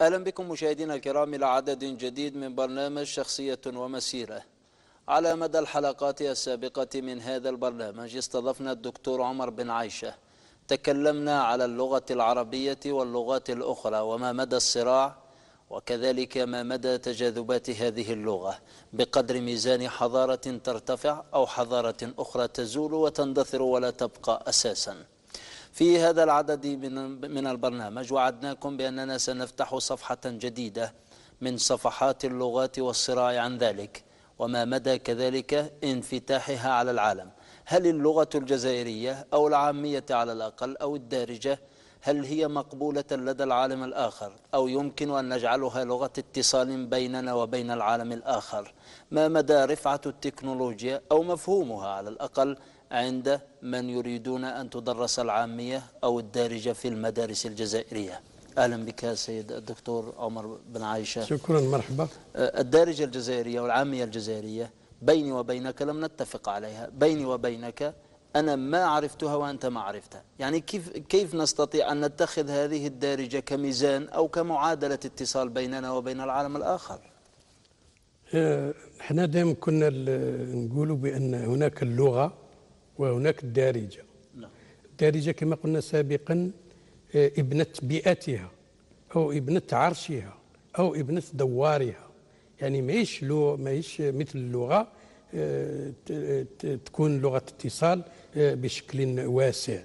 أهلا بكم مشاهدينا الكرام إلى عدد جديد من برنامج شخصية ومسيرة على مدى الحلقات السابقة من هذا البرنامج استضفنا الدكتور عمر بن عايشة تكلمنا على اللغة العربية واللغات الأخرى وما مدى الصراع وكذلك ما مدى تجاذبات هذه اللغة بقدر ميزان حضارة ترتفع أو حضارة أخرى تزول وتندثر ولا تبقى أساساً في هذا العدد من من البرنامج وعدناكم بأننا سنفتح صفحة جديدة من صفحات اللغات والصراع عن ذلك وما مدى كذلك انفتاحها على العالم هل اللغة الجزائرية أو العامية على الأقل أو الدارجة هل هي مقبولة لدى العالم الآخر أو يمكن أن نجعلها لغة اتصال بيننا وبين العالم الآخر ما مدى رفعة التكنولوجيا أو مفهومها على الأقل عند من يريدون أن تدرس العامية أو الدارجة في المدارس الجزائرية أهلا بك سيد الدكتور عمر بن عائشة شكرا مرحبا أه، الدارجة الجزائرية والعامية الجزائرية بيني وبينك لم نتفق عليها بيني وبينك أنا ما عرفتها وأنت ما عرفتها يعني كيف, كيف نستطيع أن نتخذ هذه الدارجة كميزان أو كمعادلة اتصال بيننا وبين العالم الآخر احنا أه، دائما كنا نقول بأن هناك اللغة وهناك الدارجة نعم. الدارجة كما قلنا سابقا آه، ابنة بيئتها أو ابنة عرشها أو ابنة دوارها يعني ماهيش ماهيش مثل اللغة آه، تكون لغة اتصال آه، بشكل واسع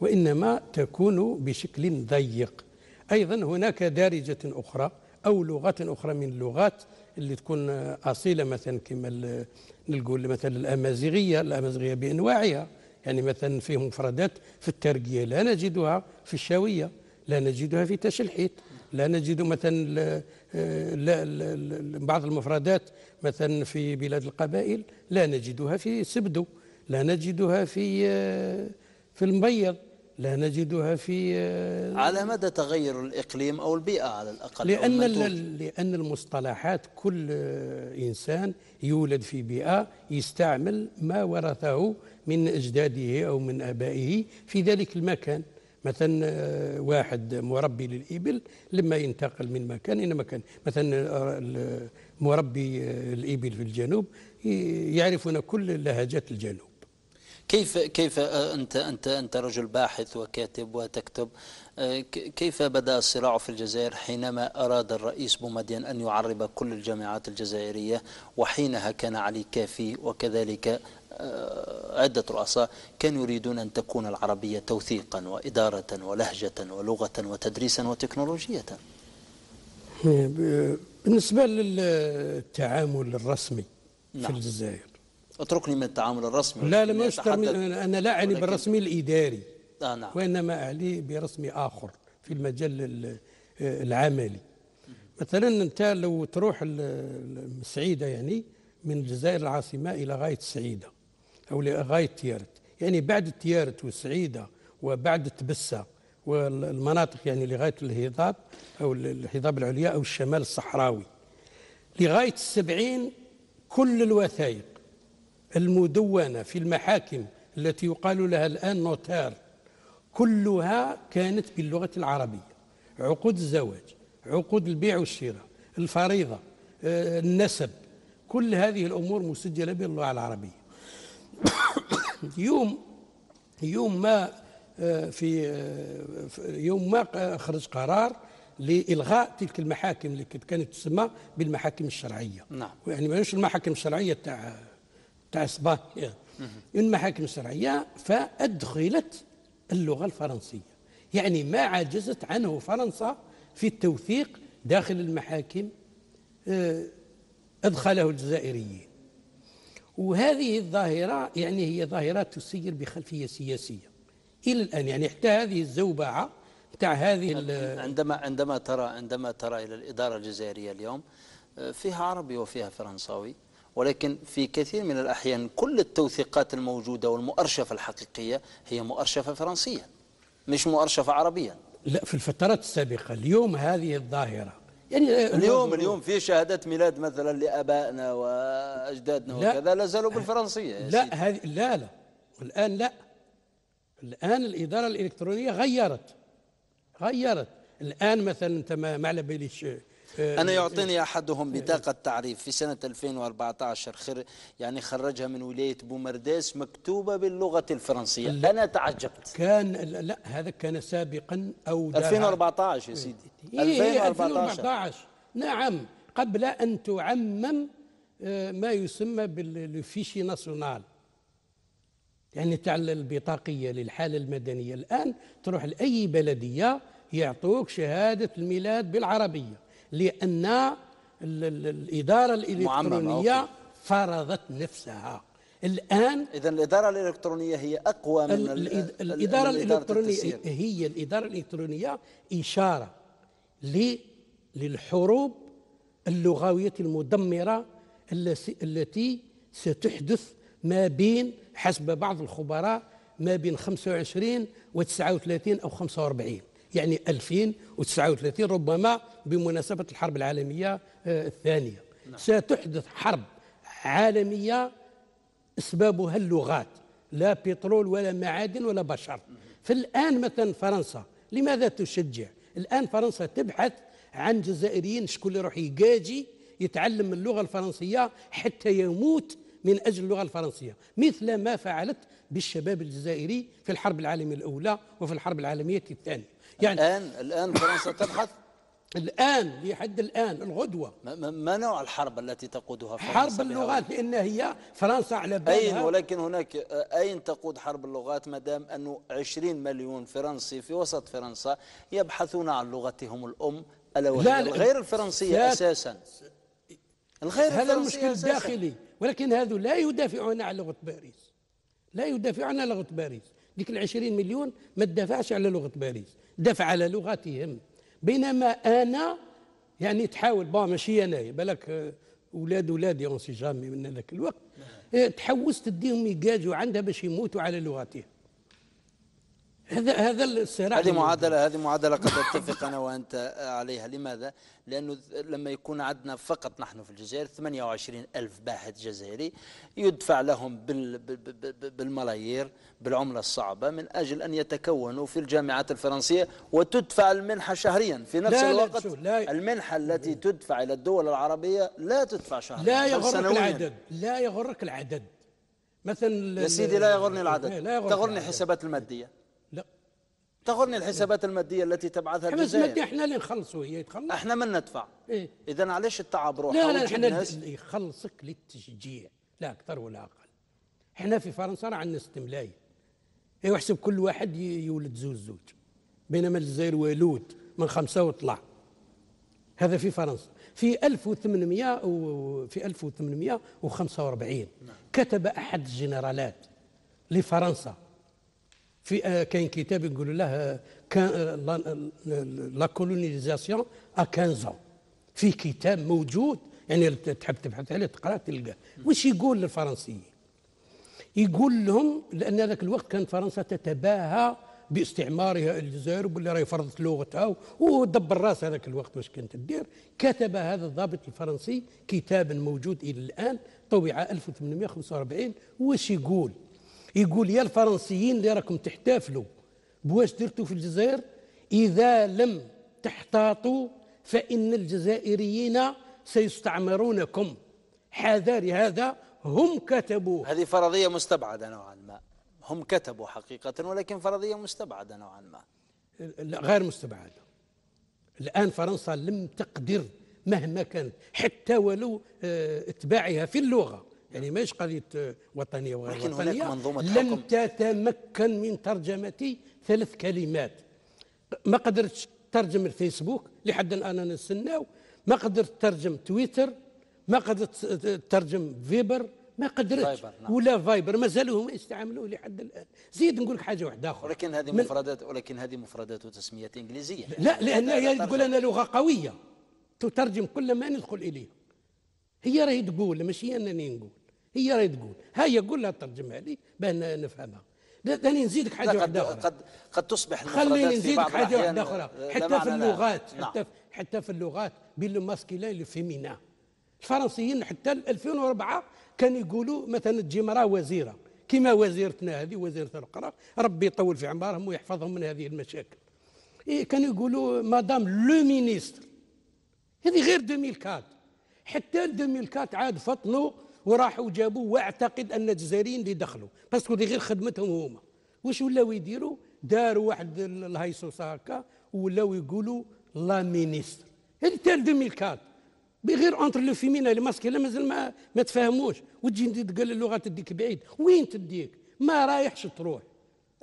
وإنما تكون بشكل ضيق أيضا هناك دارجة أخرى أو لغة أخرى من اللغات اللي تكون اصيله مثلا كما نقول مثلا الامازيغيه الامازيغيه بانواعها يعني مثلا فيه مفردات في الترقيه لا نجدها في الشاويه لا نجدها في تشلحيت لا نجد مثلا لا بعض المفردات مثلا في بلاد القبائل لا نجدها في سبدو لا نجدها في آه، في المبيض لا نجدها في آه، على مدى تغير الإقليم أو البيئة على الأقل لأن, لأن المصطلحات كل آه، إنسان يولد في بيئة يستعمل ما ورثه من أجداده أو من أبائه في ذلك المكان مثلا آه، واحد مربي للإبل لما ينتقل من مكان إلى مكان مثلا مربي الإبل في الجنوب يعرفون كل لهجات الجنوب كيف كيف آه، انت انت انت رجل باحث وكاتب وتكتب آه، كيف بدا الصراع في الجزائر حينما اراد الرئيس بومدين ان يعرب كل الجامعات الجزائريه وحينها كان علي كافي وكذلك آه، عدة رؤساء كانوا يريدون أن تكون العربية توثيقا وإدارة ولهجة ولغة وتدريسا وتكنولوجية نعم، بالنسبة للتعامل الرسمي نعم. في الجزائر اتركني من التعامل الرسمي لا لا يعني اشتر أنا لا أعني بالرسمي الإداري آه نعم. وإنما أعني برسمي آخر في المجال آه، العملي مثلا أنت لو تروح السعيدة يعني من الجزائر العاصمة إلى غاية السعيدة أو لغاية تيارت يعني بعد تيارت والسعيدة وبعد تبسة والمناطق يعني لغاية الهضاب أو الهضاب العليا أو الشمال الصحراوي لغاية السبعين كل الوثائق المدونة في المحاكم التي يقال لها الآن نوتار كلها كانت باللغة العربية عقود الزواج عقود البيع والشراء الفريضة آه، النسب كل هذه الأمور مسجلة باللغة العربية يوم يوم ما آه، آه، في يوم ما خرج قرار لإلغاء تلك المحاكم اللي كانت تسمى بالمحاكم الشرعية نعم. يعني ماهيش المحاكم الشرعية تاع تاع اسبانيا المحاكم الشرعيه فادخلت اللغه الفرنسيه يعني ما عجزت عنه فرنسا في التوثيق داخل المحاكم آه، ادخله الجزائريين وهذه الظاهره يعني هي ظاهره تسير بخلفيه سياسيه الى الان يعني حتى هذه الزوبعه تاع هذه عندما عندما ترى عندما ترى الى الاداره الجزائريه اليوم آه، فيها عربي وفيها فرنساوي ولكن في كثير من الأحيان كل التوثيقات الموجودة والمؤرشفة الحقيقية هي مؤرشفة فرنسية مش مؤرشفة عربية لا في الفترات السابقة اليوم هذه الظاهرة يعني اليوم اليوم في شهادات ميلاد مثلا لابائنا واجدادنا لا وكذا لا زالوا بالفرنسيه يا لا هذه لا لا الان لا الان الاداره الالكترونيه غيرت غيرت الان مثلا انت ما على باليش أنا آه، يعطيني آه. أحدهم آه. بطاقة تعريف في سنة 2014 خر يعني خرجها من ولاية بومرداس مكتوبة باللغة الفرنسية أنا تعجبت كان لا هذا كان سابقا أو 2014 يا سيدي 2014 إيه، 2014 إيه، نعم قبل أن تعمم ما يسمى بالفيشي ناسيونال يعني تاع البطاقية للحالة المدنية الآن تروح لأي بلدية يعطوك شهادة الميلاد بالعربية لأن الإدارة الإلكترونية فرضت نفسها الآن إذا الإدارة الإلكترونية هي أقوى من الإدارة, الإلكترونية التسير. هي الإدارة الإلكترونية إشارة للحروب اللغوية المدمرة التي ستحدث ما بين حسب بعض الخبراء ما بين 25 و 39 أو 45 يعني 2039 ربما بمناسبة الحرب العالمية آه، الثانية نعم. ستحدث حرب عالمية أسبابها اللغات لا بترول ولا معادن ولا بشر فالآن مثلا فرنسا لماذا تشجع الآن فرنسا تبحث عن جزائريين شكون اللي يروح يجاجي يتعلم اللغة الفرنسية حتى يموت من أجل اللغة الفرنسية مثل ما فعلت بالشباب الجزائري في الحرب العالمية الأولى وفي الحرب العالمية الثانية يعني الآن الآن فرنسا تبحث الآن لحد الآن الغدوة ما نوع الحرب التي تقودها فرنسا حرب اللغات لأن هي فرنسا على بالها أين ولكن هناك أين تقود حرب اللغات ما دام أنه 20 مليون فرنسي في وسط فرنسا يبحثون عن لغتهم الأم ألا وهي الغير الفرنسية أساسا الغير هذا المشكل الداخلي ولكن هذا لا يدافعون عن لغة باريس لا يدافعون عن لغة باريس ديك ال 20 مليون ما تدافعش على لغة باريس دفع على لغتهم بينما انا يعني تحاول بون ماشي انايا بالك اولاد آه، اولادي اون سي جامي من ذاك الوقت آه، تحوس تديهم يجاجوا عندها باش يموتوا على لغتهم هذا هذا الصراع هذه معادله هذه معادله قد اتفق انا وانت عليها لماذا؟ لانه لما يكون عندنا فقط نحن في الجزائر 28 الف باحث جزائري يدفع لهم بالملايير بالعمله الصعبه من اجل ان يتكونوا في الجامعات الفرنسيه وتدفع المنحه شهريا في نفس لا الوقت لا لا المنحه التي تدفع الى الدول العربيه لا تدفع شهريا لا يغرك العدد لا يغرك العدد مثلا يا سيدي لا يغرني العدد لا يغرني تغرني الحسابات الماديه تاخذني الحسابات الماديه التي تبعثها الجزائر الحسابات الماديه احنا اللي نخلصوا هي تخلص احنا من ندفع إيه؟ اذا علاش التعب روح لا لا احنا يخلصك للتشجيع لا اكثر ولا اقل احنا في فرنسا راه عندنا استملاي يحسب إيه، كل واحد يولد زوج زوج بينما الجزائر ولود من خمسه وطلع هذا في فرنسا في 1800 في 1845 نعم. كتب احد الجنرالات لفرنسا في كاين كتاب يقول له لا كولونيزاسيون ا 15 في كتاب موجود يعني تحب تبحث عليه تقرا تلقاه واش يقول للفرنسيين يقول لهم لان ذاك الوقت كان فرنسا تتباهى باستعمارها الجزائر واللي راهي فرضت لغتها ودبر راس هذاك الوقت واش كانت تدير كتب هذا الضابط الفرنسي كتابا موجود الى الان طبع 1845 واش يقول يقول يا الفرنسيين اللي راكم تحتفلوا بواش درتوا في الجزائر إذا لم تحتاطوا فإن الجزائريين سيستعمرونكم حذار هذا هم كتبوا هذه فرضية مستبعدة نوعا ما هم كتبوا حقيقة ولكن فرضية مستبعدة نوعا ما لا غير مستبعدة الآن فرنسا لم تقدر مهما كانت حتى ولو آه، اتباعها في اللغة يعني ماهيش قضيه آه, وطنيه وغير لكن وطنيه هناك منظومة لم تتمكن من ترجمه ثلاث كلمات ما قدرتش ترجم الفيسبوك لحد الان انا نستناو ما قدرت ترجم تويتر ما قدرت ترجم فيبر ما قدرتش نعم. ولا فايبر مازالوا هما يستعملوه لحد الان زيد نقول لك حاجه واحده اخرى ولكن هذه مفردات ولكن هذه مفردات وتسميات انجليزيه لا لان يعني هي تقول انا لغه قويه تترجم كل ما ندخل اليه هي راهي تقول ماشي انني نقول هي راهي تقول هيا قول لها ترجمها لي باه نفهمها داني نزيدك حاجه واحده اخرى قد قد تصبح خليني نزيدك حاجه واحده اخرى حتى في اللغات نعم. حتى في حتى في اللغات بين لو ماسكيلان لو فيمينا الفرنسيين حتى 2004 كانوا يقولوا مثلا تجي مراه وزيره كما وزيرتنا هذه وزيره القرى ربي يطول في عمارهم ويحفظهم من هذه المشاكل إيه كانوا يقولوا مدام لو مينيستر هذه غير 2004 حتى 2004 عاد فطنوا وراحوا جابوه واعتقد ان الجزائريين اللي دخلوا باسكو دي غير خدمتهم هما واش ولاو يديروا داروا واحد الهيصوص هكا ولاو يقولوا لا مينيستر هذه تاع 2004 بغير انتر لو فيمينا لي ماسك لا مازال ما, ما تفهموش وتجي تقول اللغه تديك بعيد وين تديك ما رايحش تروح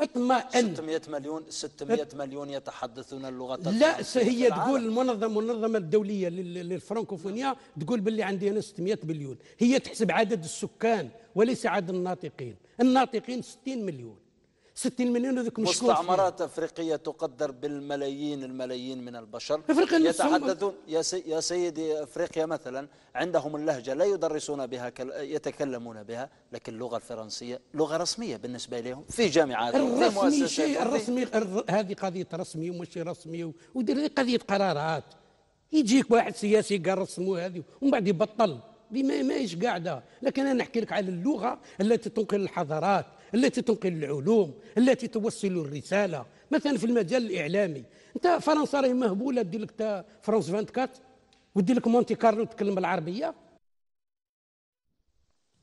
اطمئن 600 مليون 600 مليون يتحدثون اللغة لا هي تقول المنظمة المنظمة الدولية للفرنكوفونيا تقول باللي عندي أنا 600 مليون هي تحسب عدد السكان وليس عدد الناطقين الناطقين 60 مليون 60 مليون هذوك مشكور مستعمرات افريقيه تقدر بالملايين الملايين من البشر يتحدثون يا, سي يا سيدي افريقيا مثلا عندهم اللهجه لا يدرسون بها يتكلمون بها لكن اللغه الفرنسيه لغه رسميه بالنسبه لهم في جامعات الرسمي شيء الرسمي هذه قضيه رسمي ومشي رسمي ودير قضيه قرارات يجيك واحد سياسي قال رسموا هذه ومن بعد يبطل دي ما ماهيش قاعده لكن انا نحكي لك على اللغه التي تنقل الحضارات التي تنقل العلوم التي توصل الرساله مثلا في المجال الاعلامي انت فرنسا راهي مهبوله دير لك فرانس 24 ودير لك مونتي كارلو تتكلم بالعربيه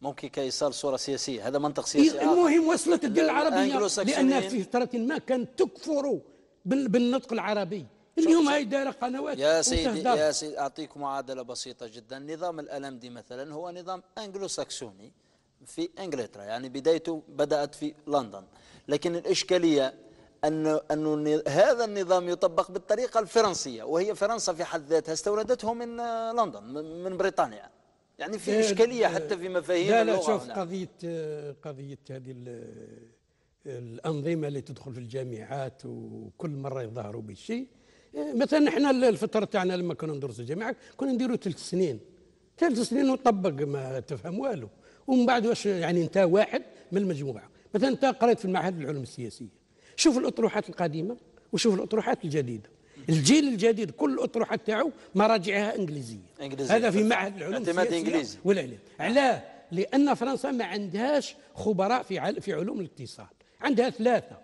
ممكن كيصال صوره سياسيه هذا منطق سياسي المهم وصلت الدول آه، العربيه لان في فتره ما كانت تكفر بالنطق العربي اليوم هاي دايره قنوات يا سيدي يا سيدي اعطيك معادله بسيطه جدا نظام الالم دي مثلا هو نظام انجلو ساكسوني في انجلترا يعني بدايته بدات في لندن لكن الاشكاليه أن أن هذا النظام يطبق بالطريقة الفرنسية وهي فرنسا في حد ذاتها استوردته من لندن من بريطانيا يعني في إشكالية حتى في مفاهيم لا لا شوف قضية قضية هذه الأنظمة اللي تدخل في الجامعات وكل مرة يظهروا بشيء مثلا احنا الفترة تاعنا لما كنا ندرس الجامعة كنا نديروا ثلاث سنين ثلاث سنين ونطبق ما تفهم والو ومن بعد واش يعني انت واحد من المجموعه مثلا انت قريت في المعهد العلوم السياسيه شوف الاطروحات القديمه وشوف الاطروحات الجديده الجيل الجديد كل الاطروحه تاعو مراجعها انجليزيه إنجليزي. هذا في معهد العلوم السياسيه والعلم علاه لان فرنسا ما عندهاش خبراء في في علوم الاقتصاد عندها ثلاثه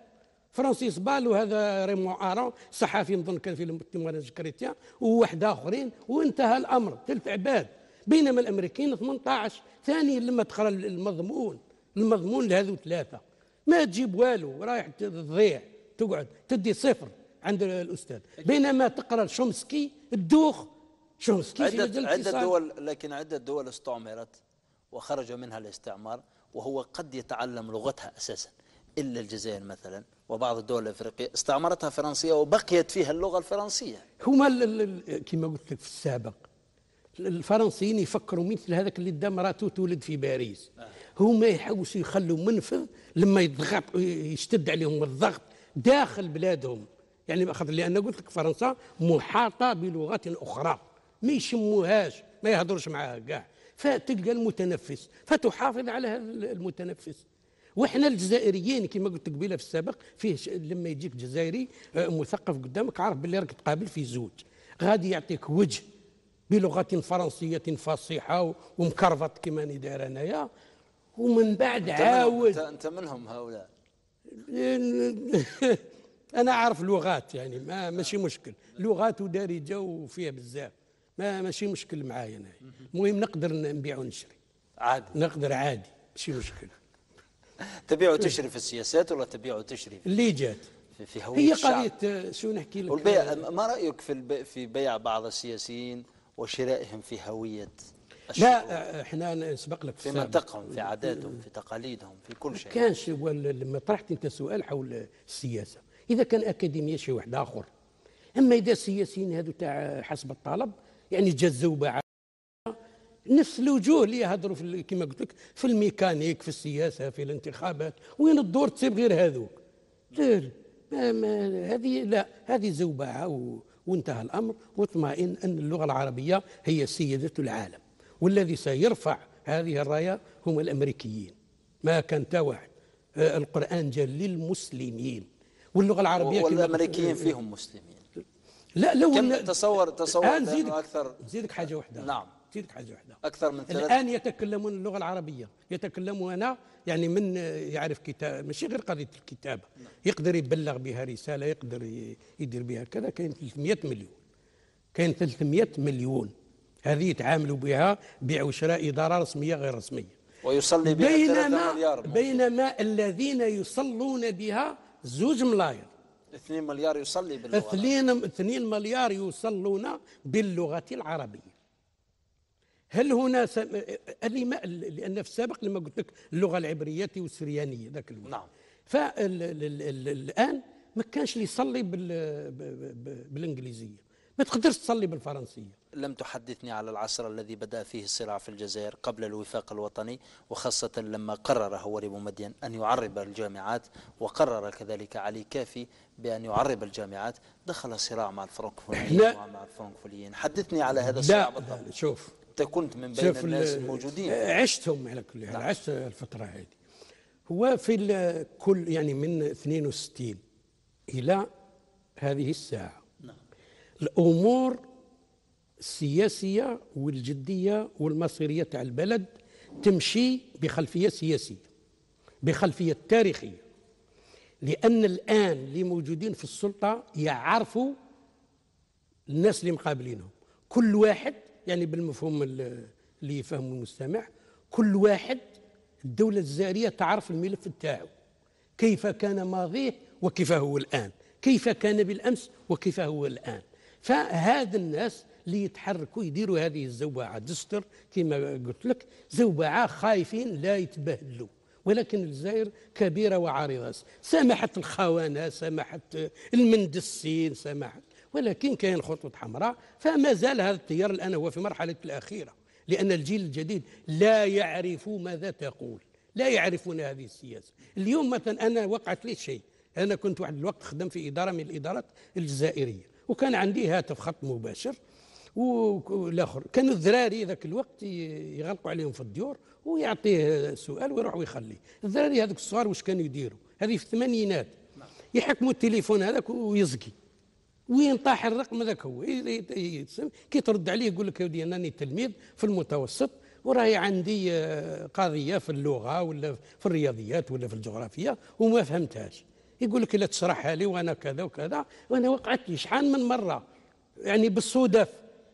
فرانسيس بال وهذا ريمون ارون صحفي نظن كان في كريتيان وواحد اخرين وانتهى الامر ثلث عباد بينما الامريكيين 18 ثاني لما تقرا المضمون المضمون لهذو ثلاثه ما تجيب والو رايح تضيع تقعد تدي صفر عند الاستاذ بينما تقرا شومسكي الدوخ شومسكي عدة, عدة دول لكن عدة دول استعمرت وخرج منها الاستعمار وهو قد يتعلم لغتها اساسا الا الجزائر مثلا وبعض الدول الافريقيه استعمرتها فرنسيه وبقيت فيها اللغه الفرنسيه هما كما قلت لك في السابق الفرنسيين يفكروا مثل هذاك اللي دا مراته تولد في باريس هما يحوسوا يخلوا منفذ لما يضغط يشتد عليهم الضغط داخل بلادهم يعني خاطر لان قلت لك فرنسا محاطه بلغات اخرى ما يشموهاش ما يهضروش معاها كاع فتلقى المتنفس فتحافظ على هذا المتنفس وحنا الجزائريين كما قلت قبيله في السابق فيه لما يجيك جزائري آه، مثقف قدامك عارف باللي راك تقابل في زوج غادي يعطيك وجه بلغه فرنسيه فصيحه ومكرفط كما راني داير انايا ومن بعد عاود انت منهم هؤلاء انا عارف لغات يعني ما ماشي مشكل لغات ودارجه وفيها بزاف ما ماشي مشكل معايا انا المهم نقدر نبيع ونشري عادي نقدر عادي ماشي مشكل تبيع وتشري في السياسات ولا تبيع وتشري اللي جات في, هويه هي قضيه شو نحكي لك والبيع ما رايك في في بيع بعض السياسيين وشرائهم في هوية لا آه، احنا سبق لك في منطقهم في عاداتهم في تقاليدهم في كل شيء كانش لما طرحت انت سؤال حول السياسه اذا كان اكاديميه شي واحد اخر اما اذا السياسيين هذو تاع حسب الطلب يعني جذوبه نفس الوجوه اللي يهضروا في كما قلت لك في الميكانيك في السياسه في الانتخابات وين الدور تسيب غير هذوك دير ما ما هذه لا هذه زوبعه وانتهى الأمر واطمئن أن اللغة العربية هي سيدة العالم والذي سيرفع هذه الراية هم الأمريكيين ما كان واحد آه، القرآن جل للمسلمين واللغة العربية والأمريكيين فيهم مسلمين لا لو كم تصور تصور أكثر زيدك حاجة واحدة نعم تلك حاجه واحده اكثر من ثلاث الان يتكلمون اللغه العربيه يتكلمون يعني من يعرف كتاب ماشي غير قضيه الكتابه يقدر يبلغ بها رساله يقدر يدير بها كذا كاين 300 مليون كاين 300 مليون هذه يتعاملوا بها بيع وشراء اداره رسميه غير رسميه ويصلي بها بينما مليار بينما الذين يصلون بها زوج ملاير 2 مليار يصلي باللغه 2 2 مليار يصلون باللغه العربيه هل هنا سم... ما... لان في السابق لما قلت لك اللغه العبريه والسريانيه ذاك الوقت نعم الان ما كانش اللي يصلي بال... بالانجليزيه ما تقدرش تصلي بالفرنسيه لم تحدثني على العصر الذي بدا فيه الصراع في الجزائر قبل الوفاق الوطني وخاصه لما قرر هواري بومدين ان يعرب الجامعات وقرر كذلك علي كافي بان يعرب الجامعات دخل صراع مع الفرنكفوليين ومع الفرنكفوليين حدثني على هذا الصراع بالضبط شوف أنت كنت من بين الناس الموجودين عشتهم على كل حال نعم. عشت الفترة هذه هو في كل يعني من 62 إلى هذه الساعة نعم. الأمور السياسية والجدية والمصيرية تاع البلد تمشي بخلفية سياسية بخلفية تاريخية لأن الآن اللي موجودين في السلطة يعرفوا الناس اللي مقابلينهم كل واحد يعني بالمفهوم اللي يفهمه المستمع كل واحد الدولة الجزائرية تعرف الملف بتاعه كيف كان ماضيه وكيف هو الآن كيف كان بالأمس وكيف هو الآن فهذا الناس اللي يتحركوا يديروا هذه الزوبعة دستر كما قلت لك زوبعة خايفين لا يتبهدلوا ولكن الجزائر كبيرة وعريضة سامحت الخونة سامحت المندسين سامحت ولكن كاين خطوط حمراء فما زال هذا التيار الان هو في مرحله الاخيره لان الجيل الجديد لا يعرف ماذا تقول لا يعرفون هذه السياسه اليوم مثلا انا وقعت لي شيء انا كنت واحد الوقت خدم في اداره من الادارات الجزائريه وكان عندي هاتف خط مباشر والاخر كانوا الذراري ذاك الوقت يغلقوا عليهم في الديور ويعطيه سؤال ويروح ويخليه الذراري هذوك الصغار واش كانوا يديروا هذه في الثمانينات نعم. يحكموا التليفون هذاك ويزقي وين طاح الرقم هذاك هو إيه كي ترد عليه يقول لك يا ودي انني تلميذ في المتوسط وراهي عندي آه، قضيه في اللغه ولا في الرياضيات ولا في الجغرافيا وما فهمتهاش يقول لك لا تشرحها لي وانا كذا وكذا وانا وقعت لي شحال من مره يعني بالصدف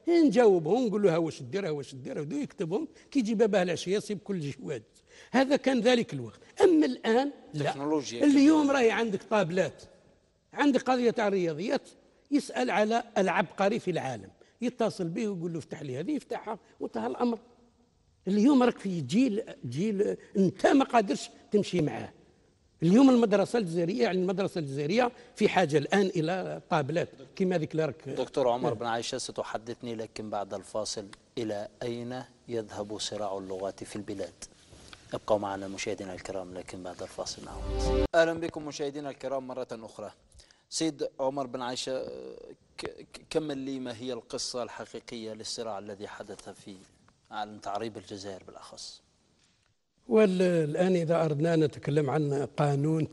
إيه، نجاوبهم نقول له واش دير واش دير يكتبهم كي يجي باباه العشيه يصيب كل جواد هذا كان ذلك الوقت اما الان لا اليوم راهي عندك طابلات عندك قضيه تاع الرياضيات يسال على العبقري في العالم يتصل به ويقول له افتح لي هذه يفتحها وانتهى الامر اليوم راك في جيل جيل انت ما قادرش تمشي معاه اليوم المدرسه الجزائريه يعني المدرسه الجزائريه في حاجه الان الى طابلات كما ذيك راك دكتور عمر آه. بن عائشه ستحدثني لكن بعد الفاصل الى اين يذهب صراع اللغات في البلاد ابقوا معنا مشاهدينا الكرام لكن بعد الفاصل نعود اهلا بكم مشاهدينا الكرام مره اخرى سيد عمر بن عائشة كمل لي ما هي القصة الحقيقية للصراع الذي حدث في عن تعريب الجزائر بالأخص والآن إذا أردنا نتكلم عن قانون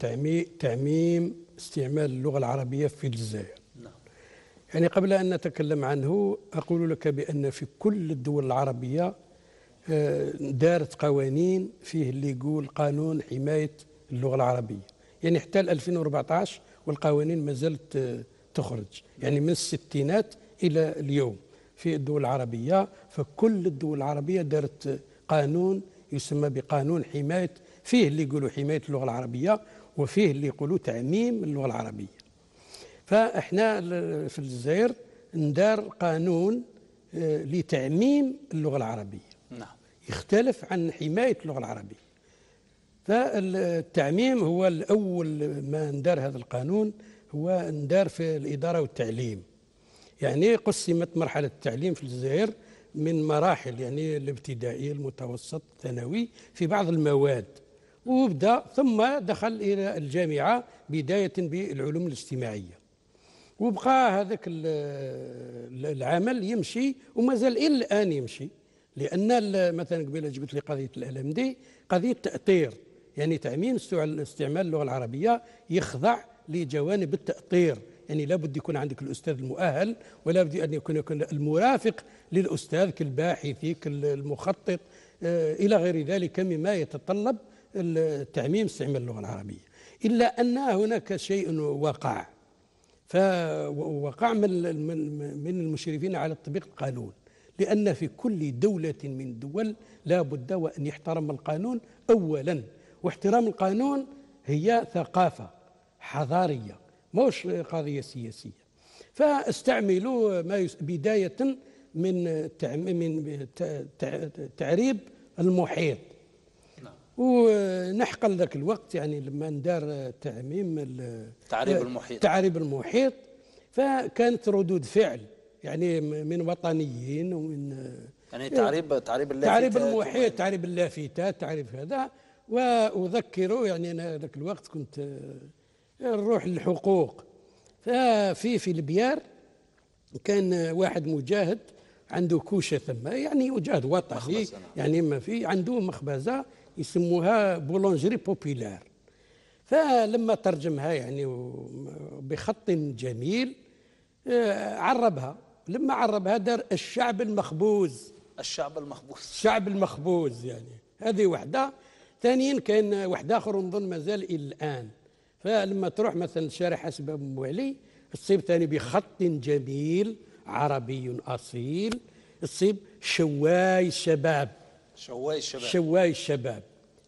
تعميم استعمال اللغة العربية في الجزائر نعم. يعني قبل أن نتكلم عنه أقول لك بأن في كل الدول العربية آه، دارت قوانين فيه اللي يقول قانون حماية اللغة العربية يعني حتى 2014 والقوانين ما زالت تخرج يعني من الستينات إلى اليوم في الدول العربية فكل الدول العربية دارت قانون يسمى بقانون حماية فيه اللي يقولوا حماية اللغة العربية وفيه اللي يقولوا تعميم اللغة العربية فإحنا في الجزائر ندار قانون آه، لتعميم اللغة العربية نعم. يختلف عن حماية اللغة العربية التعميم هو الأول ما ندار هذا القانون هو ندار في الإدارة والتعليم يعني قسمت مرحلة التعليم في الجزائر من مراحل يعني الابتدائي المتوسط الثانوي في بعض المواد وبدا ثم دخل الى الجامعه بدايه بالعلوم الاجتماعيه وبقى هذاك العمل يمشي ومازال الى الان يمشي لان مثلا قبيله جبت لي قضيه الالم دي قضيه تاطير يعني تعميم استعمال اللغة العربية يخضع لجوانب التأطير يعني لابد يكون عندك الأستاذ المؤهل ولا بد أن يكون المرافق للأستاذ كالباحث كالمخطط آه، إلى غير ذلك مما يتطلب التعميم استعمال اللغة العربية إلا أن هناك شيء وقع فوقع من من المشرفين على تطبيق القانون لأن في كل دولة من دول لا بد وأن يحترم القانون أولاً واحترام القانون هي ثقافة حضارية مش قضية سياسية فاستعملوا ما بداية من من تعريب المحيط نعم. ونحقل ذاك الوقت يعني لما ندار تعميم تعريب المحيط تعريب المحيط فكانت ردود فعل يعني من وطنيين ومن يعني تعريب تعريب اللافتات تعريب المحيط تعريب اللافتات تعريب هذا واذكر يعني انا ذاك الوقت كنت نروح آه، للحقوق ففي في البيار كان واحد مجاهد عنده كوشه ثم يعني مجاهد وطني نعم. يعني ما في عنده مخبزه يسموها بولونجري بوبيلار فلما ترجمها يعني بخط جميل آه، عربها لما عربها دار الشعب المخبوز الشعب المخبوز الشعب المخبوز يعني هذه وحده ثانيا كان واحد اخر نظن مازال الى الان فلما تروح مثلا شارع حسب ابو موالي تصيب ثاني بخط جميل عربي اصيل تصيب شواي الشباب شواي الشباب شواي الشباب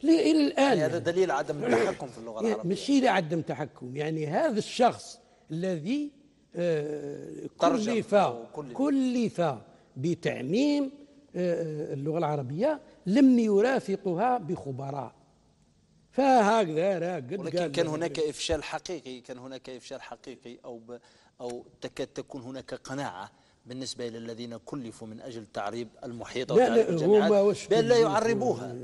الى الان يعني هذا دليل عدم التحكم في اللغه العربيه ماشي عدم تحكم يعني هذا الشخص الذي آه، كلف كلف بتعميم آه، اللغة العربية لم يرافقها بخبراء فهكذا راقد ولكن كان هناك إفشال حقيقي كان هناك إفشال حقيقي أو أو تكاد تكون هناك قناعة بالنسبة إلى الذين كلفوا من أجل تعريب المحيط او لا الجامعات بأن لا يعربوها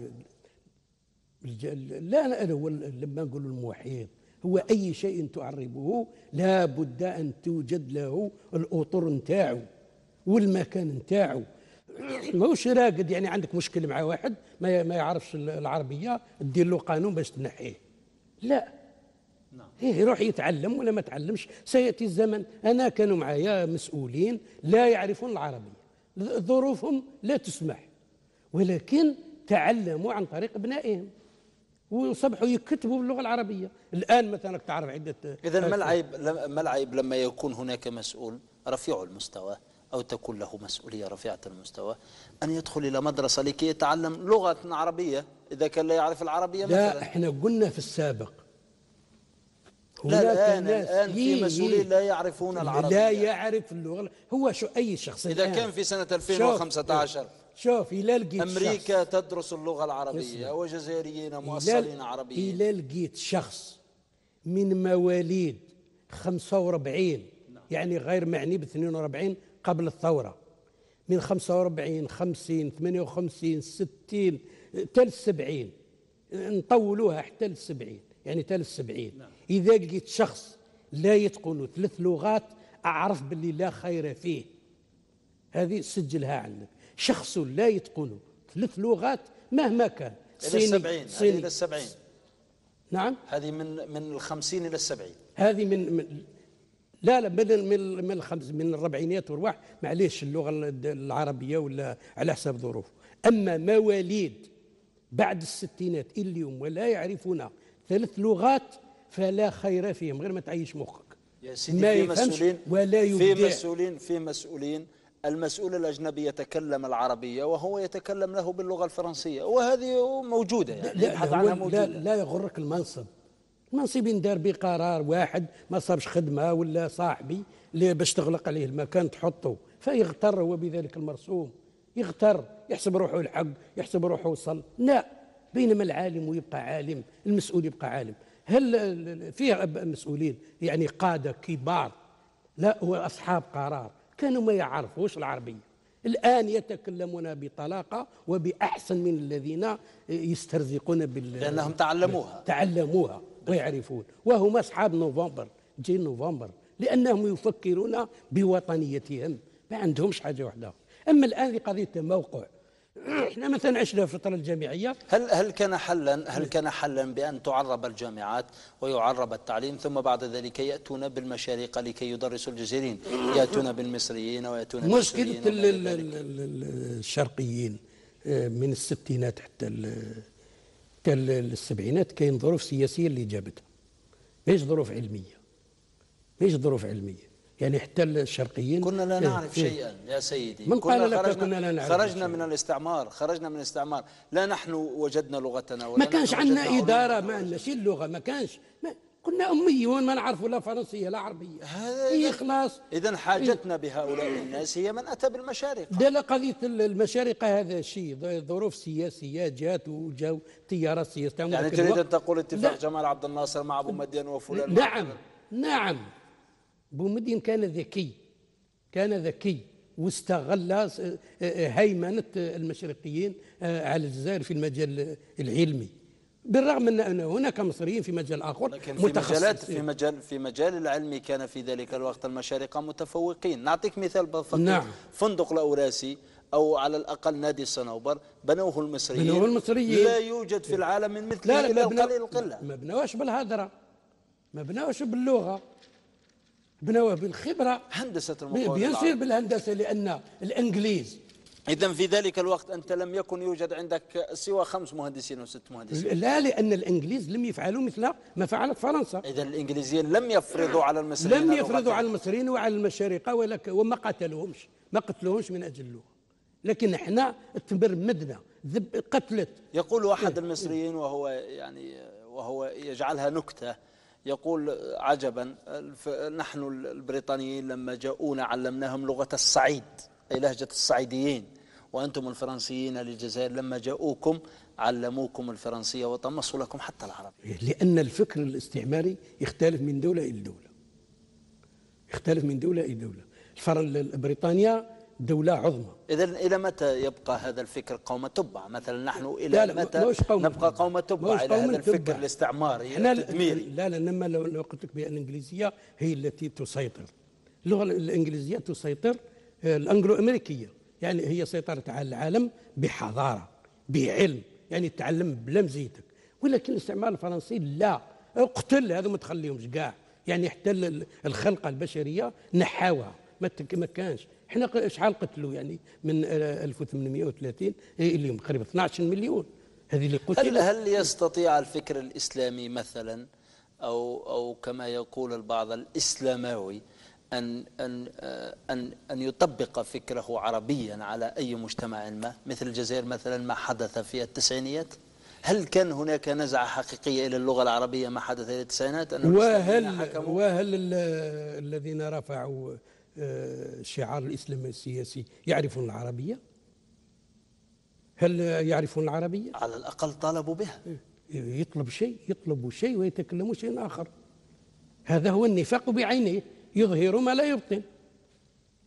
لا انا هو لما نقول المحيط هو أي شيء تعربه لا بد أن توجد له الأطر نتاعو والمكان نتاعو ماهوش راقد يعني عندك مشكل مع واحد ما ما يعرفش العربيه دير له قانون باش تنحيه لا إيه يروح يتعلم ولا ما تعلمش سياتي الزمن انا كانوا معايا مسؤولين لا يعرفون العربيه ظروفهم لا تسمح ولكن تعلموا عن طريق ابنائهم وصبحوا يكتبوا باللغه العربيه الان مثلا تعرف عده اذا ما آه، العيب ما العيب لما يكون هناك مسؤول رفيع المستوى أو تكون له مسؤولية رفيعة المستوى أن يدخل إلى مدرسة لكي يتعلم لغة عربية إذا كان لا يعرف العربية لا مثلا احنا قلنا في السابق لا الآن, الآن في مسؤولين لا يعرفون العربية لا يعرف اللغة هو شو أي شخص إذا الآن. كان في سنة 2015 شوف, شوف إلى لقيت أمريكا شخص. تدرس اللغة العربية يسمع. وجزائريين مؤصلين عربيين إلى لقيت شخص من مواليد 45 نعم. يعني غير معني ب 42 قبل الثورة من 45 50 58 60 تل 70 نطولوها حتى ل 70 يعني تل 70 نعم. إذا لقيت شخص لا يتقن ثلاث لغات أعرف باللي لا خير فيه هذه سجلها عندك شخص لا يتقن ثلاث لغات مهما كان صيني يعني إلى السبعين صيني إلى السبعين نعم هذه من من الخمسين إلى السبعين هذه من, من لا لا من من من الخمس من الربعينات ورواح معليش اللغه العربيه ولا على حسب ظروفه اما مواليد بعد الستينات اليوم ولا يعرفون ثلاث لغات فلا خير فيهم غير ما تعيش مخك يا سيدي ما في مسؤولين ولا يبدع في مسؤولين في مسؤولين المسؤول الأجنبي يتكلم العربية وهو يتكلم له باللغة الفرنسية وهذه موجودة يعني لا, لا, عنها موجودة لا, لا يغرك المنصب المنصب دار بقرار واحد ما صابش خدمه ولا صاحبي اللي باش تغلق عليه المكان تحطه فيغتر هو بذلك المرسوم يغتر يحسب روحه الحق يحسب روحه وصل لا بينما العالم يبقى عالم المسؤول يبقى عالم هل فيه مسؤولين يعني قاده كبار لا هو اصحاب قرار كانوا ما يعرفوش العربيه الآن يتكلمون بطلاقة وبأحسن من الذين يسترزقون بال لأنهم تعلموها تعلموها ويعرفون وهم أصحاب نوفمبر جي نوفمبر لأنهم يفكرون بوطنيتهم ما عندهمش حاجة واحدة أما الآن قضية الموقع احنا مثلا عشنا الفترة الجامعية هل هل كان حلا هل كان حلا بأن تعرب الجامعات ويعرب التعليم ثم بعد ذلك يأتون بالمشارقة لكي يدرسوا الجزائريين يأتون بالمصريين ويأتون مشكلة الشرقيين آه، من الستينات حتى السبعينات كاين ظروف سياسية اللي جابتها مش ظروف علمية مش ظروف علمية يعني حتى الشرقيين كنا لا إيه، نعرف إيه. شيئا يا سيدي من قال لك خرجنا كنا لا نعرف خرجنا من الاستعمار خرجنا من الاستعمار لا نحن وجدنا لغتنا ولا ما كانش عندنا إدارة ما عندناش اللغة ما كانش ما قلنا أمية ما نعرف لا فرنسية لا عربية هي إيه، خلاص إذا حاجتنا إيه. بهؤلاء الناس هي من أتى بالمشارقة لا قضية المشارقة هذا شيء ظروف سياسية جات وجاو تيارات سياسية يعني تريد أن تقول اتفاق جمال عبد الناصر مع أبو مدين وفلان نعم نعم أبو مدين كان ذكي كان ذكي واستغل آه، آه، هيمنة المشرقيين آه، على الجزائر في المجال العلمي بالرغم من ان هناك مصريين في مجال اخر لكن في مجالات في مجال في مجال العلمي كان في ذلك الوقت المشارقه متفوقين نعطيك مثال بسيط نعم. فندق الاوراسي أو على الأقل نادي الصنوبر بنوه المصريين بنوه المصريين لا يوجد في العالم من مثله لا إلا قليل القلة ما بنوهش بالهدرة ما بنوهش باللغة بنوه بالخبرة هندسة المقاولة بيصير بالهندسة لأن الإنجليز إذا في ذلك الوقت أنت لم يكن يوجد عندك سوى خمس مهندسين وست مهندسين لا لأن الإنجليز لم يفعلوا مثل ما فعلت فرنسا إذا الإنجليزيين لم يفرضوا على المصريين لم يفرضوا على المصريين وعلى المشارقة ولك وما قتلوهمش ما قتلوهمش من أجل اللغة لكن احنا تبرمدنا قتلت يقول أحد إيه. المصريين وهو يعني وهو يجعلها نكته يقول عجبا نحن البريطانيين لما جاءونا علمناهم لغة الصعيد أي لهجة الصعيديين وأنتم الفرنسيين للجزائر لما جاءوكم علموكم الفرنسية وطمسوا لكم حتى العرب إيه، لأن الفكر الاستعماري يختلف من دولة إلى دولة يختلف من دولة إلى دولة بريطانيا دولة عظمى إذا إلى متى يبقى هذا الفكر قوم تبع مثلا نحن إلى لا لا قوم نبقى قوم تبع إلى هذا الفكر تبع. الاستعماري التدميري لا لا إنما لو قلت لك بأن الإنجليزية هي التي تسيطر اللغة الإنجليزية تسيطر آه، الأنجلو أمريكية يعني هي سيطرت على العالم بحضارة بعلم يعني تعلم بلا مزيتك ولكن الاستعمار الفرنسي لا اقتل هذو ما تخليهمش كاع يعني حتى الخلقة البشرية نحاوها ما كانش احنا شحال قتلوا يعني من 1830 إيه، اليوم قريب 12 مليون هذه اللي قتل هل هل يستطيع الفكر الاسلامي مثلا او او كما يقول البعض الاسلاموي أن, أن, آه، أن, أن يطبق فكره عربيا على أي مجتمع ما مثل الجزائر مثلا ما حدث في التسعينيات هل كان هناك نزعة حقيقية إلى اللغة العربية ما حدث في التسعينات أن وهل, وهل الذين رفعوا آه، شعار الإسلام السياسي يعرفون العربية هل يعرفون العربية على الأقل طالبوا بها إيه، إيه، يطلب شيء يطلب شيء ويتكلم شيء آخر هذا هو النفاق بعينه يظهر ما لا يبطن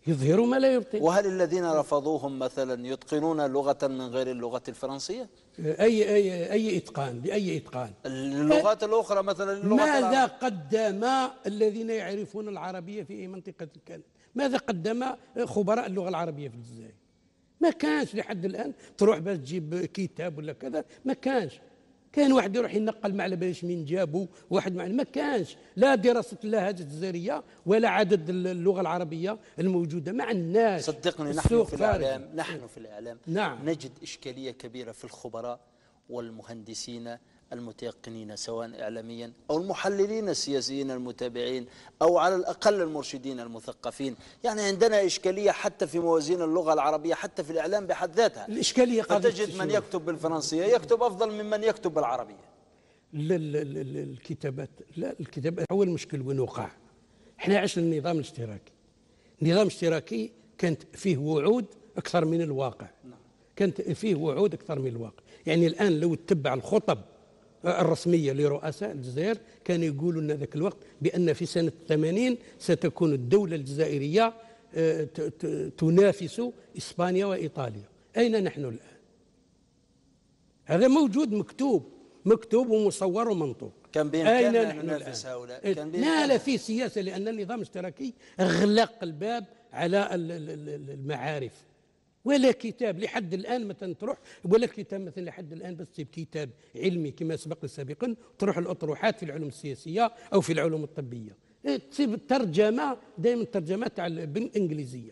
يظهر ما لا يبطن وهل الذين رفضوهم مثلا يتقنون لغة من غير اللغة الفرنسية؟ أي أي أي إتقان بأي إتقان اللغات الأخرى مثلا اللغة ماذا قدم الذين يعرفون العربية في أي منطقة كانت ماذا قدم خبراء اللغة العربية في الجزائر؟ ما كانش لحد الآن تروح باش تجيب كتاب ولا كذا ما كانش كان واحد يروح ينقل مع على من جابو واحد معنا ما كانش لا دراسه اللهجه الجزائريه ولا عدد اللغه العربيه الموجوده مع الناس صدقني نحن في الاعلام نحن في الاعلام نعم. نجد اشكاليه كبيره في الخبراء والمهندسين المتيقنين سواء إعلاميا أو المحللين السياسيين المتابعين أو على الأقل المرشدين المثقفين يعني عندنا إشكالية حتى في موازين اللغة العربية حتى في الإعلام بحد ذاتها الإشكالية قد تجد من يكتب بالفرنسية يكتب أفضل ممن يكتب بالعربية لا لا لا الكتابات لا الكتابات هو المشكل وين وقع احنا عشنا النظام الاشتراكي نظام اشتراكي كانت فيه وعود أكثر من الواقع نعم. كانت فيه وعود أكثر من الواقع يعني الآن لو تتبع الخطب الرسمية لرؤساء الجزائر كانوا يقولوا لنا ذاك الوقت بأن في سنة 80 ستكون الدولة الجزائرية آه، تنافس إسبانيا وإيطاليا أين نحن الآن؟ هذا موجود مكتوب مكتوب ومصور ومنطوق كان بإمكاننا أين نحن ننافس هؤلاء كان إيه، لا لا في سياسة لأن النظام الاشتراكي أغلق الباب على المعارف ولا كتاب لحد الان مثلا تروح ولا كتاب مثلا لحد الان بس كتاب علمي كما سبق سابقا تروح الاطروحات في العلوم السياسيه او في العلوم الطبيه إيه، تسيب الترجمه دائما الترجمه تاع بالانجليزيه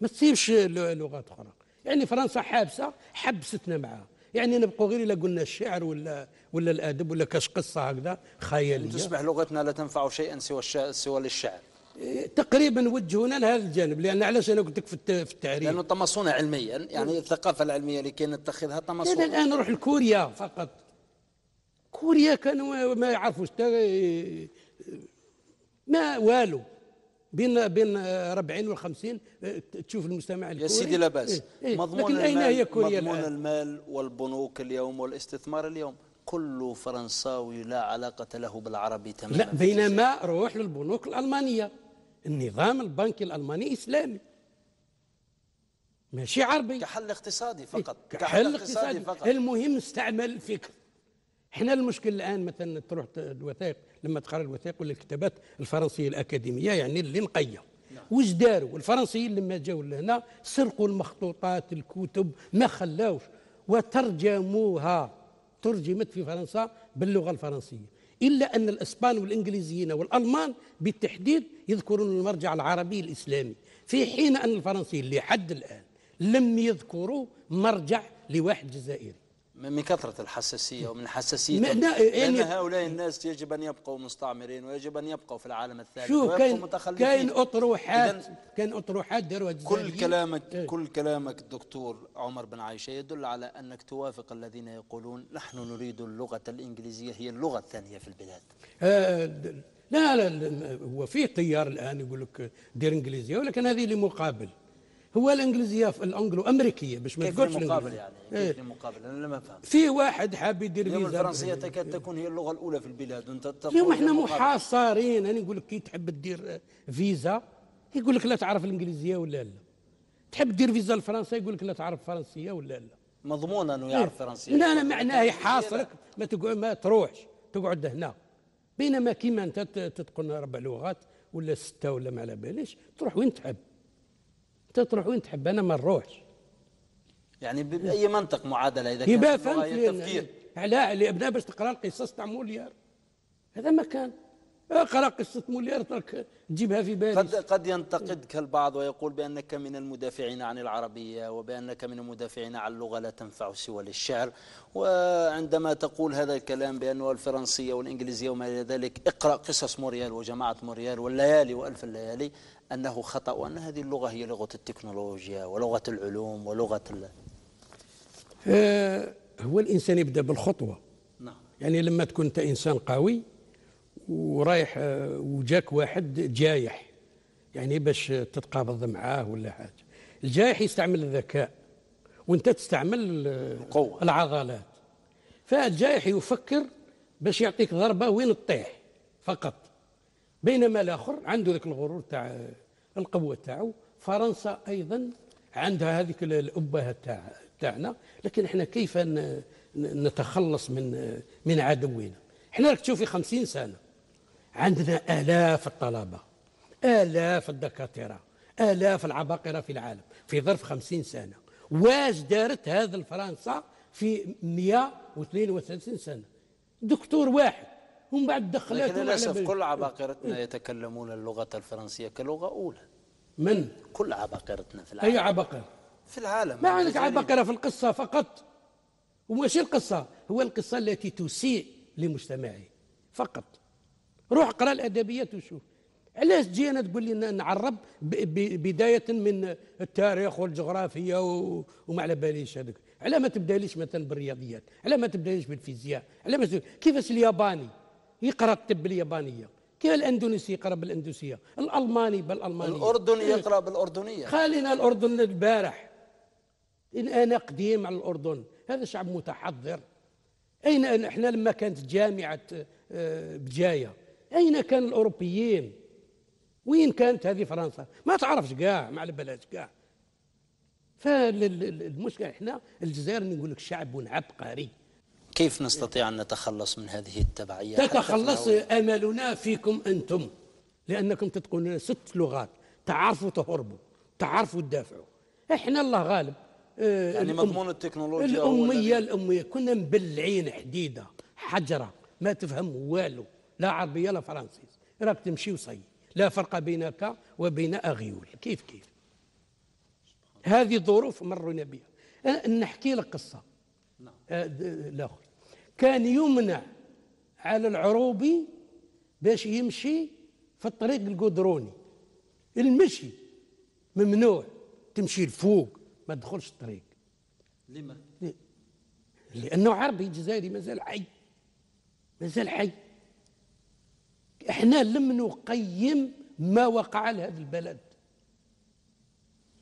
ما تسيبش لغات اخرى يعني فرنسا حابسه حبستنا معها يعني نبقوا غير الا قلنا الشعر ولا ولا الادب ولا كاش قصه هكذا خياليه تصبح لغتنا لا تنفع شيئا سوى سوى للشعر تقريبا وجهونا لهذا الجانب لان علاش انا قلت لك في التعريف لانه طمسونا علميا يعني إيه. الثقافه العلميه اللي كان نتخذها طمسونا انا الان نروح لكوريا فقط كوريا كانوا ما يعرفوش ما والو بين بين 40 و 50 تشوف المجتمع الكوري يا سيدي لاباس إيه،, إيه مضمون لكن المال أين هي كوريا مضمون الآن؟ المال والبنوك اليوم والاستثمار اليوم كل فرنساوي لا علاقة له بالعربي تماما لا بينما روح للبنوك الألمانية النظام البنكي الالماني اسلامي ماشي عربي كحل اقتصادي فقط كحل, كحل اقتصادي, اقتصادي فقط المهم استعمل الفكر احنا المشكل الان مثلا تروح الوثائق لما تقرا الوثائق ولا الكتابات الفرنسيه الاكاديميه يعني اللي نقيه نعم. واش داروا الفرنسيين لما جاوا لهنا سرقوا المخطوطات الكتب ما خلاوش وترجموها ترجمت في فرنسا باللغه الفرنسيه إلا أن الأسبان والإنجليزيين والألمان بالتحديد يذكرون المرجع العربي الإسلامي في حين أن الفرنسيين لحد الآن لم يذكروا مرجع لواحد جزائري من كثرة الحساسية ومن حساسية يعني لأن هؤلاء الناس يجب أن يبقوا مستعمرين ويجب أن يبقوا في العالم الثالث شوف كاين كاين أطروحات كاين أطروحات داروا كل كلامك ايه كل كلامك الدكتور عمر بن عائشة يدل على أنك توافق الذين يقولون نحن نريد اللغة الإنجليزية هي اللغة الثانية في البلاد آه، لا, لا, لا هو في تيار الآن يقول لك دير إنجليزية ولكن هذه لمقابل هو الانجليزيه في الانجلو امريكيه باش ما تقولش يعني المقابل يعني إيه؟ المقابل انا لما فهمت في واحد حاب يدير فيزا الفرنسيه تكاد تكون هي اللغه الاولى في البلاد وانت اليوم احنا محاصرين انا نقول لك كي تحب تدير فيزا يقول لك لا تعرف الانجليزيه ولا لا تحب تدير فيزا لفرنسا يقول لك لا تعرف فرنسيه ولا لا مضمون انه إيه. يعرف إيه؟ فرنسيه لا انا معناه يحاصرك ما تقعد ما تروحش تقعد هنا بينما كيما انت تتقن ربع لغات ولا سته ولا ما على باليش تروح وين تحب تطرح وين تحب انا ما نروحش يعني باي منطق معادله اذا كان يبقى فهمت تفكير على ابناء باش تقرا القصص تاع موليار هذا ما كان اقرا قصه مولير ترك تجيبها في باريس قد قد ينتقدك البعض ويقول بانك من المدافعين عن العربيه وبانك من المدافعين عن اللغه لا تنفع سوى للشعر وعندما تقول هذا الكلام بانه الفرنسيه والانجليزيه وما الى ذلك اقرا قصص موريال وجماعه موريال والليالي والف الليالي انه خطا وان هذه اللغه هي لغه التكنولوجيا ولغه العلوم ولغه ال... آه، هو الانسان يبدا بالخطوه نعم يعني لما تكون انت انسان قوي ورايح آه، وجاك واحد جايح يعني باش تتقابض معاه ولا حاجه الجايح يستعمل الذكاء وانت تستعمل القوه العضلات فالجايح يفكر باش يعطيك ضربه وين تطيح فقط بينما الاخر عنده ذاك الغرور تاع القوه تاعو فرنسا ايضا عندها هذيك الابهه تاع تاعنا لكن احنا كيف نتخلص من من عدونا احنا راك تشوفي 50 سنه عندنا آلاف الطلبة آلاف الدكاترة آلاف العباقرة في العالم في ظرف خمسين سنة واش دارت هذا الفرنسا في 132 سنة دكتور واحد ومن بعد دخلات لكن للأسف كل عباقرتنا يتكلمون اللغة الفرنسية كلغة أولى من؟ كل عباقرتنا في العالم أي عباقرة؟ في العالم ما عندك يعني عباقرة في القصة فقط وماشي القصة هو القصة التي تسيء لمجتمعه فقط روح اقرا الادبيات وشوف علاش جينا تقول لي نعرب بدايه من التاريخ والجغرافيا وما على باليش هذاك على ما تبداليش مثلا بالرياضيات على ما تبداليش بالفيزياء على ما كيفاش الياباني يقرا الطب باليابانيه كيف الاندونيسي يقرا بالاندونيسيه الالماني بالالمانيه الاردني إيه. يقرا بالاردنيه خلينا الاردن البارح إن انا قديم على الاردن هذا شعب متحضر اين احنا لما كانت جامعه آه، بجايه أين كان الأوروبيين وين كانت هذه فرنسا ما تعرفش كاع ما على بالهاش كاع فالمشكلة احنا الجزائر نقول لك شعب عبقري كيف نستطيع أن نتخلص من هذه التبعية تتخلص أملنا فيكم أنتم لأنكم تتقنون ست لغات تعرفوا تهربوا تعرفوا تدافعوا احنا الله غالب آه، يعني الأم مضمون التكنولوجيا الأمية الأمية كنا مبلعين حديدة حجرة ما تفهم والو لا عربيه لا فرنسيس راك تمشي وصي لا فرق بينك وبين اغيول كيف كيف هذه ظروف مرنا بها أه، نحكي لك قصه نعم. أه، الاخر كان يمنع على العروبي باش يمشي في الطريق القدروني المشي ممنوع تمشي لفوق ما تدخلش الطريق لما؟ لأنه عربي جزائري مازال حي مازال حي احنا لم نقيم ما وقع لهذا البلد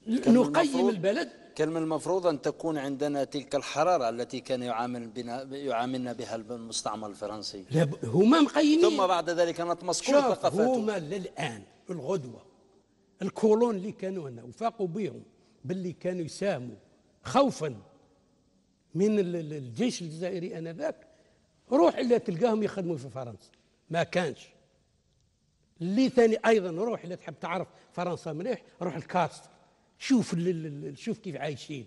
نقيم البلد كان من المفروض أن تكون عندنا تلك الحرارة التي كان يعامل بنا يعاملنا بها المستعمر الفرنسي لا هما مقيمين ثم بعد ذلك نطمس كل ثقافاته هما للآن الغدوة الكولون اللي كانوا هنا وفاقوا بهم باللي كانوا يساهموا خوفا من الجيش الجزائري انذاك روح اللي تلقاهم يخدموا في فرنسا ما كانش اللي ثاني ايضا روح اللي تحب تعرف فرنسا مليح روح الكاست شوف شوف كيف عايشين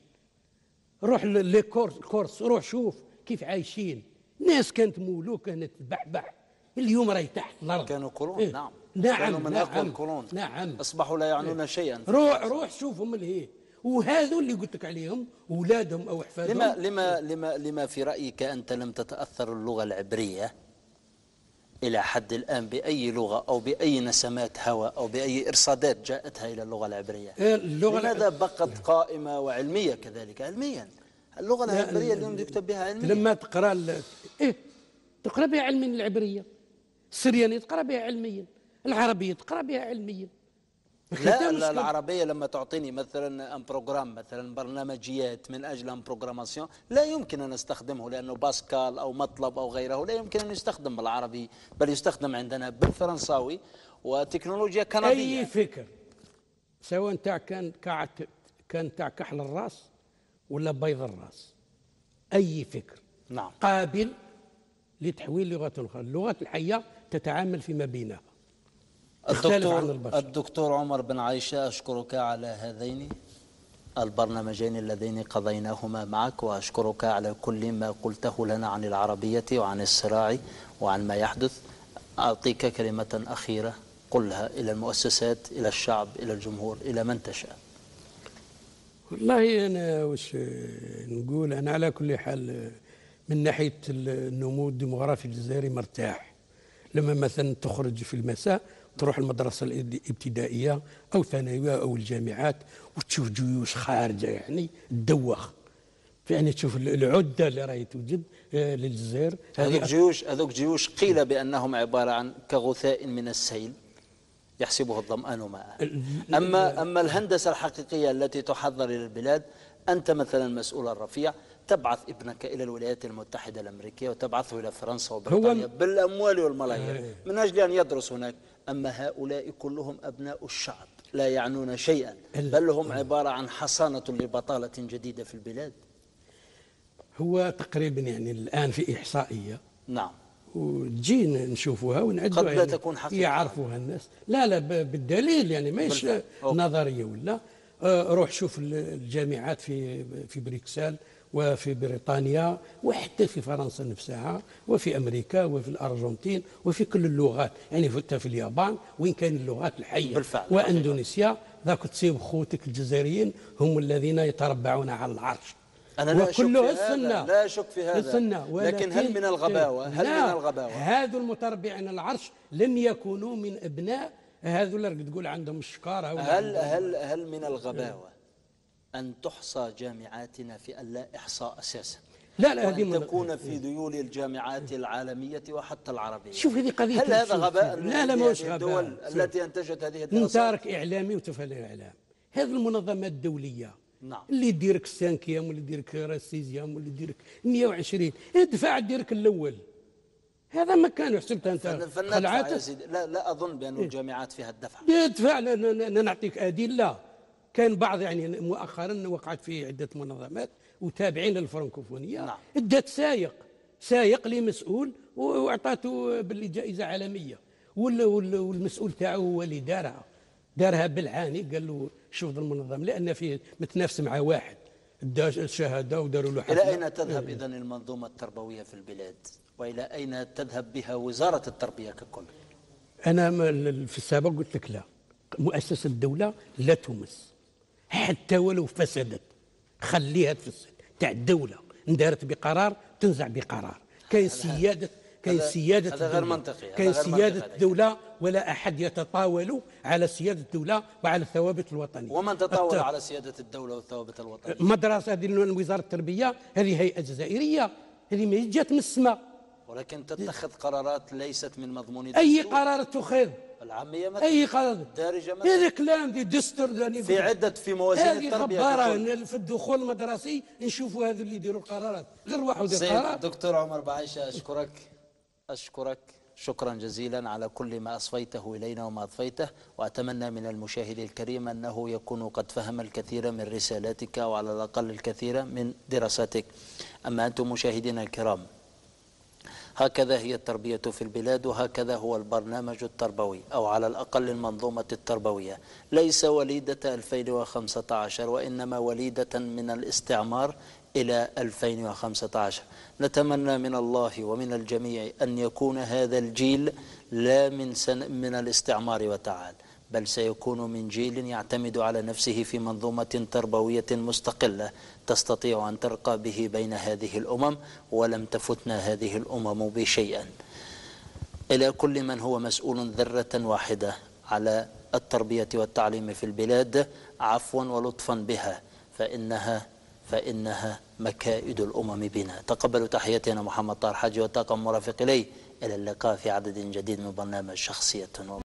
روح الكورس روح شوف كيف عايشين ناس كانت مولوك كانت تبعبع اليوم راهي تحت الارض كانوا قرون إيه؟ نعم نعم كانوا من نعم اقوى القرون نعم اصبحوا لا يعنون إيه؟ شيئا روح روح شوفهم اللي هي وهذو اللي قلت لك عليهم اولادهم او احفادهم لما لما لما لما في رايك انت لم تتاثر اللغه العبريه إلى حد الآن بأي لغة أو بأي نسمات هوى أو بأي إرصادات جاءتها إلى اللغة العبرية إيه، اللغة لماذا بقت قائمة وعلمية كذلك علميا اللغة العبرية اليوم يكتب بها علميا لما تقرأ إيه تقرأ بها علميا العبرية السريانية تقرأ بها علميا العربية تقرأ بها علميا لا, العربيه لما تعطيني مثلا ان بروجرام مثلا برنامجيات من اجل ان بروجراماسيون لا يمكن ان استخدمه لانه باسكال او مطلب او غيره لا يمكن ان يستخدم بالعربي بل يستخدم عندنا بالفرنساوي وتكنولوجيا كنديه اي فكر سواء تاع كان كان تاع كحل الراس ولا بيض الراس اي فكر نعم قابل لتحويل لغه اخرى اللغات الحيه تتعامل فيما بينها الدكتور الدكتور عمر بن عائشة أشكرك على هذين البرنامجين اللذين قضيناهما معك وأشكرك على كل ما قلته لنا عن العربية وعن الصراع وعن ما يحدث أعطيك كلمة أخيرة قلها إلى المؤسسات إلى الشعب إلى الجمهور إلى من تشاء والله أنا وش نقول أنا على كل حال من ناحية النمو الديمغرافي الجزائري مرتاح لما مثلا تخرج في المساء تروح المدرسه الابتدائيه او الثانويه او الجامعات وتشوف جيوش خارجه يعني تدوخ يعني تشوف العده اللي راهي توجد آه، للجزائر هذوك جيوش هذوك جيوش قيل بانهم عباره عن كغثاء من السيل يحسبه الظمآن ماء اما اما الهندسه الحقيقيه التي تحضر الى البلاد انت مثلا مسؤول الرفيع تبعث ابنك إلى الولايات المتحدة الأمريكية وتبعثه إلى فرنسا وبريطانيا بالأموال والملايير آه. من أجل أن يدرس هناك أما هؤلاء كلهم أبناء الشعب لا يعنون شيئا بل هم عبارة عن حصانة لبطالة جديدة في البلاد هو تقريبا يعني الآن في إحصائية نعم وجينا نشوفوها ونعدوها قد لا يعني تكون حقيقة يعرفوها الناس لا لا بالدليل يعني ماهيش نظرية ولا آه، روح شوف الجامعات في في بريكسال وفي بريطانيا وحتى في فرنسا نفسها وفي امريكا وفي الارجنتين وفي كل اللغات يعني حتى في اليابان وين كاين اللغات الحيه بالفعل واندونيسيا ذاك تصيب خوتك الجزائريين هم الذين يتربعون على العرش أنا لا أشك في هذا لا أشك في هذا السنة لكن هل من الغباوة هل من الغباوة هذو المتربعين على العرش لم يكونوا من أبناء هذو اللي تقول عندهم الشكارة هل هل هل من الغباوة أن تحصى جامعاتنا في ألا إحصاء أساسا لا لا هذه من تكون في ذيول الجامعات العالميه وحتى العربيه شوف هذه قضيه هل هذا غباء لا لا ماهوش غباء الدول التي انتجت هذه الدراسات تارك اعلامي وتفعل الاعلام هذه المنظمات الدوليه نعم اللي يديرك السانكيام واللي يديرك راسيزيام واللي يديرك 120 ادفع ديرك الاول هذا ما كان حسبت انت فلندفع يا سيدي لا لا اظن بان إيه. الجامعات فيها الدفع ادفع انا نعطيك ادله كان بعض يعني مؤخرا وقعت فيه عدة منظمات وتابعين للفرنكوفونية نعم. ادت سايق سايق لمسؤول واعطاته باللي جائزة عالمية والمسؤول تاعو هو اللي دارها دارها بالعاني قال له شوف المنظم لأن فيه متنافس مع واحد دا الشهادة وداروا له إلى أين تذهب إيه. إذا المنظومة التربوية في البلاد وإلى أين تذهب بها وزارة التربية ككل أنا في السابق قلت لك لا مؤسسة الدولة لا تمس حتى ولو فسدت خليها تفسد تاع الدوله اندارت بقرار تنزع بقرار كاين سياده كاين سياده هذا غير منطقي كاين سياده الدوله ولا احد يتطاول على سياده الدوله وعلى الثوابت الوطنيه ومن تطاول الت... على سياده الدوله والثوابت الوطنيه مدرسه هذه وزاره التربيه هذه هيئه جزائريه هذه ما جات من السماء ولكن تتخذ قرارات ليست من مضمون اي قرار تخذ العامية مثلا أي قضايا الدارجة مثلا هذا كلام دي دستور داني في عدة في موازين التربية خبارة في الدخول المدرسي نشوفوا هذا اللي يديروا القرارات غير واحد القرار دكتور عمر بعيشة أشكرك أشكرك شكرا جزيلا على كل ما أصفيته إلينا وما أضفيته وأتمنى من المشاهد الكريم أنه يكون قد فهم الكثير من رسالاتك وعلى الأقل الكثير من دراساتك أما أنتم مشاهدينا الكرام هكذا هي التربية في البلاد وهكذا هو البرنامج التربوي أو على الأقل المنظومة التربوية ليس وليدة 2015 وإنما وليدة من الاستعمار إلى 2015 نتمنى من الله ومن الجميع أن يكون هذا الجيل لا من, سن من الاستعمار وتعالى بل سيكون من جيل يعتمد على نفسه في منظومة تربوية مستقلة تستطيع أن ترقى به بين هذه الأمم ولم تفتنا هذه الأمم بشيئا إلى كل من هو مسؤول ذرة واحدة على التربية والتعليم في البلاد عفوا ولطفا بها فإنها فإنها مكائد الأمم بنا تقبلوا تحياتنا محمد طار وتاقم مرافق إلي إلى اللقاء في عدد جديد من برنامج شخصية